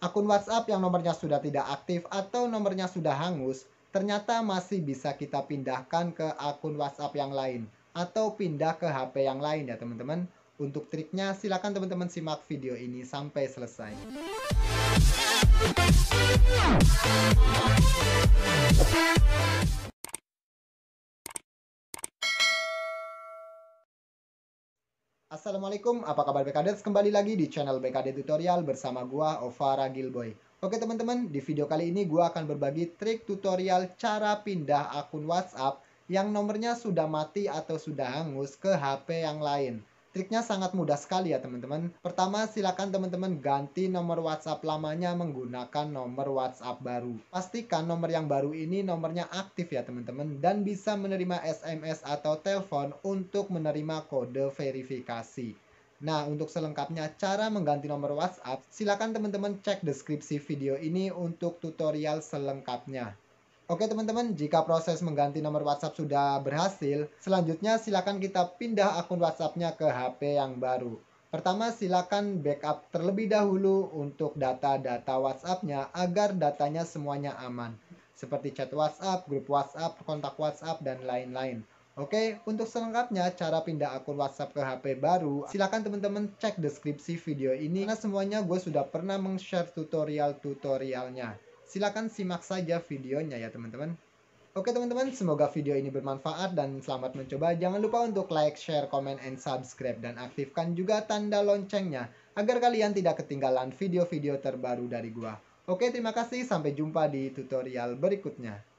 Akun WhatsApp yang nomornya sudah tidak aktif atau nomornya sudah hangus, ternyata masih bisa kita pindahkan ke akun WhatsApp yang lain atau pindah ke HP yang lain ya teman-teman. Untuk triknya silakan teman-teman simak video ini sampai selesai. Assalamualaikum, apa kabar BKDers? Kembali lagi di channel BKD Tutorial bersama gua Ovara Gilboy. Oke teman-teman, di video kali ini gua akan berbagi trik tutorial cara pindah akun WhatsApp yang nomornya sudah mati atau sudah hangus ke HP yang lain. Triknya sangat mudah sekali ya teman-teman. Pertama silakan teman-teman ganti nomor WhatsApp lamanya menggunakan nomor WhatsApp baru. Pastikan nomor yang baru ini nomornya aktif ya teman-teman dan bisa menerima SMS atau telepon untuk menerima kode verifikasi. Nah, untuk selengkapnya cara mengganti nomor WhatsApp, silakan teman-teman cek deskripsi video ini untuk tutorial selengkapnya. Oke teman-teman, jika proses mengganti nomor WhatsApp sudah berhasil, selanjutnya silakan kita pindah akun WhatsAppnya ke HP yang baru. Pertama, silakan backup terlebih dahulu untuk data-data WhatsAppnya agar datanya semuanya aman, seperti chat WhatsApp, grup WhatsApp, kontak WhatsApp, dan lain-lain. Oke, untuk selengkapnya cara pindah akun WhatsApp ke HP baru, silakan teman-teman cek deskripsi video ini karena semuanya gue sudah pernah meng-share tutorial-tutorialnya. Silakan simak saja videonya ya teman-teman. Oke teman-teman, semoga video ini bermanfaat dan selamat mencoba. Jangan lupa untuk like, share, komen, and subscribe. Dan aktifkan juga tanda loncengnya agar kalian tidak ketinggalan video-video terbaru dari gua. Oke, terima kasih. Sampai jumpa di tutorial berikutnya.